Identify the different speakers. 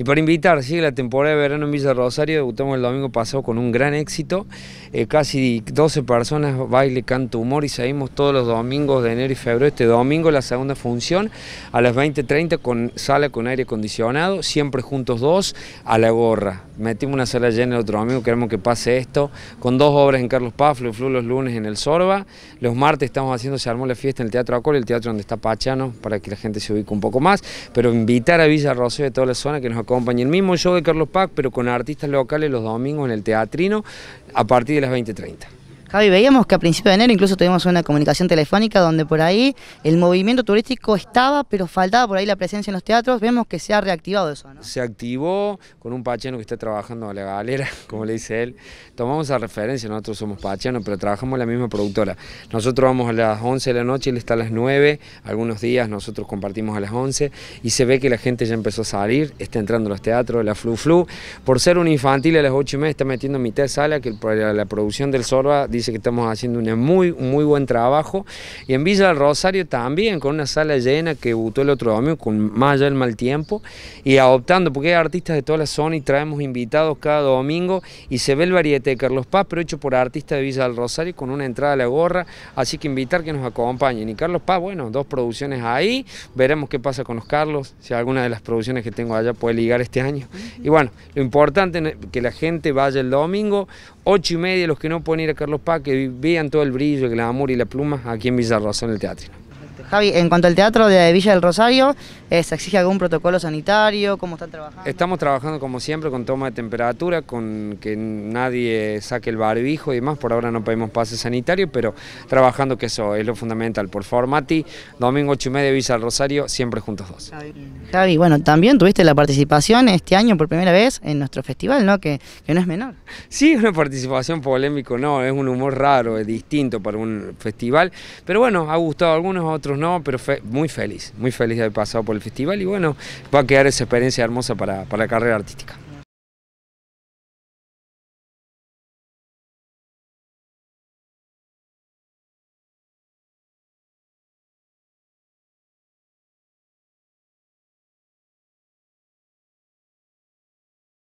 Speaker 1: Y para invitar, sigue la temporada de verano en Villa Rosario, debutamos el domingo pasado con un gran éxito, eh, casi 12 personas, baile, canto, humor y seguimos todos los domingos de enero y febrero, este domingo la segunda función a las 20.30 con sala con aire acondicionado, siempre juntos dos, a la gorra. Metimos una sala llena el otro domingo, queremos que pase esto, con dos obras en Carlos Paz, Flu los lunes en el Sorba, los martes estamos haciendo, se armó la fiesta en el Teatro Acol, el teatro donde está Pachano, para que la gente se ubique un poco más, pero invitar a Villa Rosario de toda la zona que nos acompaña. El mismo show de Carlos Pac, pero con artistas locales los domingos en el Teatrino a partir de las 20.30.
Speaker 2: Javi, veíamos que a principios de enero incluso tuvimos una comunicación telefónica donde por ahí el movimiento turístico estaba, pero faltaba por ahí la presencia en los teatros. Vemos que se ha reactivado eso, ¿no? Se
Speaker 1: activó con un pachano que está trabajando a la galera, como le dice él. Tomamos la referencia, nosotros somos pachanos, pero trabajamos en la misma productora. Nosotros vamos a las 11 de la noche, él está a las 9, algunos días nosotros compartimos a las 11 y se ve que la gente ya empezó a salir, está entrando a los teatros, la Flu Flu. Por ser un infantil a las 8 y media está metiendo mi de sala que la producción del Sorba dice que estamos haciendo un muy, muy buen trabajo. Y en Villa del Rosario también, con una sala llena que debutó el otro domingo, con más allá del mal tiempo, y adoptando, porque hay artistas de toda la zona y traemos invitados cada domingo, y se ve el varieté de Carlos Paz, pero hecho por artistas de Villa del Rosario, con una entrada a la gorra, así que invitar que nos acompañen. Y Carlos Paz, bueno, dos producciones ahí, veremos qué pasa con los Carlos, si alguna de las producciones que tengo allá puede ligar este año. Y bueno, lo importante es que la gente vaya el domingo, Ocho y media, los que no pueden ir a Carlos Paz, que vean todo el brillo, el amor y la pluma aquí en Villarrosa, en el teatro.
Speaker 2: Javi, en cuanto al teatro de Villa del Rosario, eh, ¿se exige algún protocolo sanitario? ¿Cómo están trabajando?
Speaker 1: Estamos trabajando como siempre con toma de temperatura, con que nadie saque el barbijo y demás. Por ahora no pedimos pase sanitario, pero trabajando que eso es lo fundamental. Por favor, Mati, domingo 8 y media Villa del Rosario, siempre juntos dos.
Speaker 2: Javi, bueno, también tuviste la participación este año por primera vez en nuestro festival, ¿no? Que, no es menor.
Speaker 1: Sí, una participación polémica, no, es un humor raro, es distinto para un festival. Pero bueno, ha gustado a algunos, otros no, pero fue muy feliz, muy feliz de haber pasado por el festival y bueno, va a quedar esa experiencia hermosa para
Speaker 2: la carrera artística.